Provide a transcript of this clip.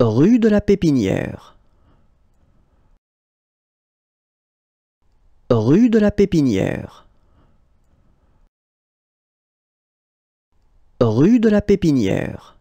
Rue de la Pépinière Rue de la Pépinière Rue de la Pépinière